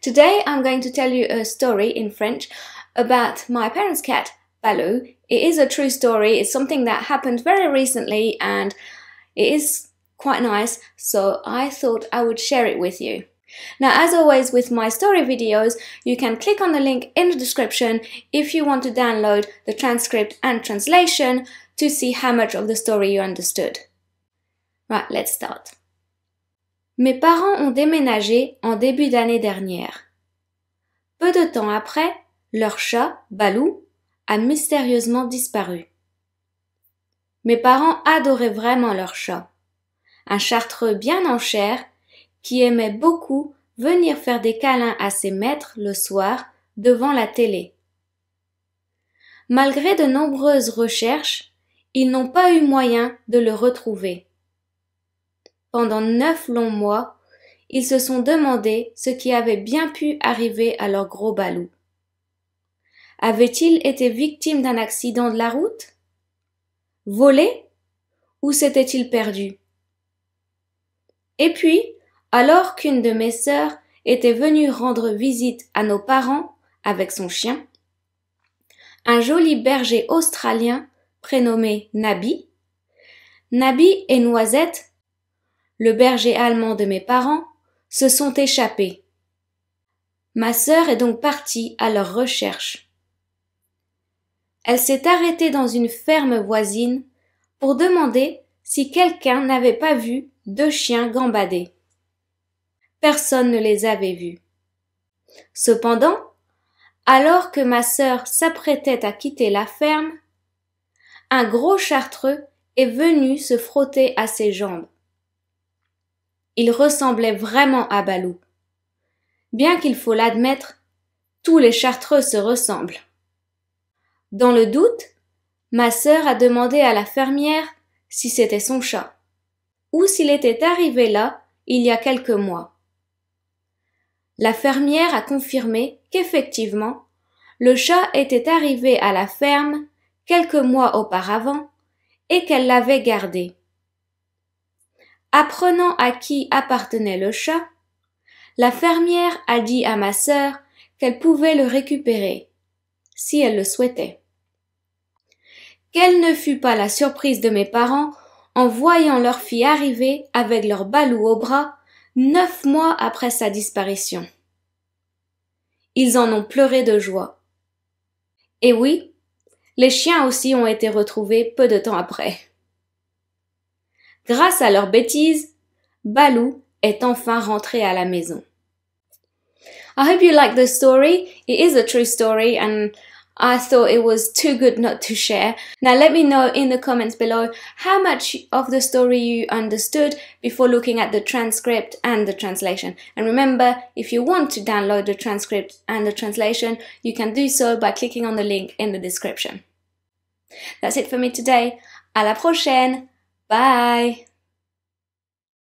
Today I'm going to tell you a story in French about my parents' cat, Baloo. It is a true story, it's something that happened very recently and it is quite nice, so I thought I would share it with you. Now, as always with my story videos, you can click on the link in the description if you want to download the transcript and translation to see how much of the story you understood. Right, let's start. Mes parents ont déménagé en début d'année dernière. Peu de temps après, leur chat, Balou, a mystérieusement disparu. Mes parents adoraient vraiment leur chat. Un chartreux bien en chair qui aimait beaucoup venir faire des câlins à ses maîtres le soir devant la télé. Malgré de nombreuses recherches, ils n'ont pas eu moyen de le retrouver pendant neuf longs mois, ils se sont demandé ce qui avait bien pu arriver à leur gros balou. Avait-il été victime d'un accident de la route Volé Ou s'était-il perdu Et puis, alors qu'une de mes sœurs était venue rendre visite à nos parents avec son chien, un joli berger australien prénommé Nabi. Nabi et Noisette le berger allemand de mes parents, se sont échappés. Ma sœur est donc partie à leur recherche. Elle s'est arrêtée dans une ferme voisine pour demander si quelqu'un n'avait pas vu deux chiens gambader. Personne ne les avait vus. Cependant, alors que ma sœur s'apprêtait à quitter la ferme, un gros chartreux est venu se frotter à ses jambes. Il ressemblait vraiment à Balou. Bien qu'il faut l'admettre, tous les chartreux se ressemblent. Dans le doute, ma sœur a demandé à la fermière si c'était son chat, ou s'il était arrivé là il y a quelques mois. La fermière a confirmé qu'effectivement, le chat était arrivé à la ferme quelques mois auparavant et qu'elle l'avait gardé. Apprenant à qui appartenait le chat, la fermière a dit à ma sœur qu'elle pouvait le récupérer, si elle le souhaitait. Quelle ne fut pas la surprise de mes parents en voyant leur fille arriver avec leur balou au bras neuf mois après sa disparition. Ils en ont pleuré de joie. Et oui, les chiens aussi ont été retrouvés peu de temps après. Grâce à leur bêtise, Balou est enfin rentré à la maison. I hope you like the story. It is a true story and I thought it was too good not to share. Now let me know in the comments below how much of the story you understood before looking at the transcript and the translation. And remember, if you want to download the transcript and the translation, you can do so by clicking on the link in the description. That's it for me today. À la prochaine! Bye.